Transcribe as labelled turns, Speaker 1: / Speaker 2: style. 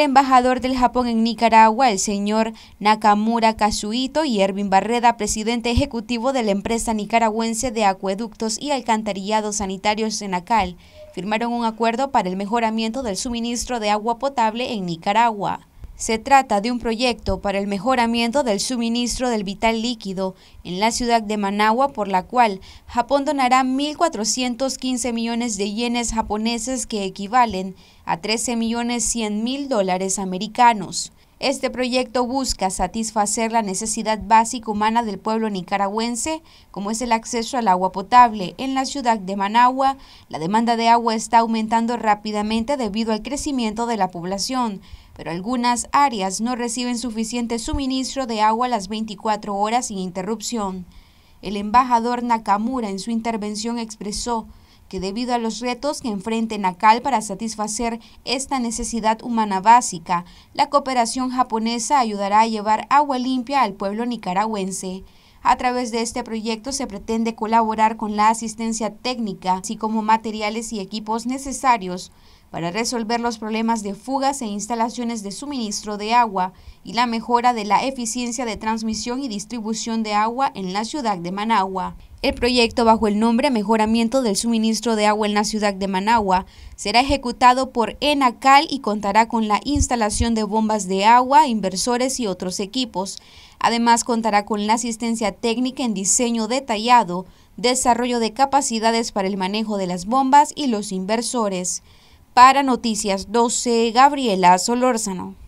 Speaker 1: El embajador del Japón en Nicaragua, el señor Nakamura Kazuito, y Ervin Barreda, presidente ejecutivo de la empresa nicaragüense de acueductos y alcantarillados sanitarios Senacal, firmaron un acuerdo para el mejoramiento del suministro de agua potable en Nicaragua. Se trata de un proyecto para el mejoramiento del suministro del vital líquido en la ciudad de Managua, por la cual Japón donará 1.415 millones de yenes japoneses que equivalen a 13.100.000 dólares americanos. Este proyecto busca satisfacer la necesidad básica humana del pueblo nicaragüense, como es el acceso al agua potable. En la ciudad de Managua, la demanda de agua está aumentando rápidamente debido al crecimiento de la población, pero algunas áreas no reciben suficiente suministro de agua las 24 horas sin interrupción. El embajador Nakamura en su intervención expresó que debido a los retos que enfrenta Nacal para satisfacer esta necesidad humana básica, la cooperación japonesa ayudará a llevar agua limpia al pueblo nicaragüense. A través de este proyecto se pretende colaborar con la asistencia técnica, así como materiales y equipos necesarios para resolver los problemas de fugas e instalaciones de suministro de agua y la mejora de la eficiencia de transmisión y distribución de agua en la ciudad de Managua. El proyecto bajo el nombre Mejoramiento del Suministro de Agua en la ciudad de Managua será ejecutado por ENACAL y contará con la instalación de bombas de agua, inversores y otros equipos. Además contará con la asistencia técnica en diseño detallado, desarrollo de capacidades para el manejo de las bombas y los inversores. Para Noticias 12, Gabriela Solórzano.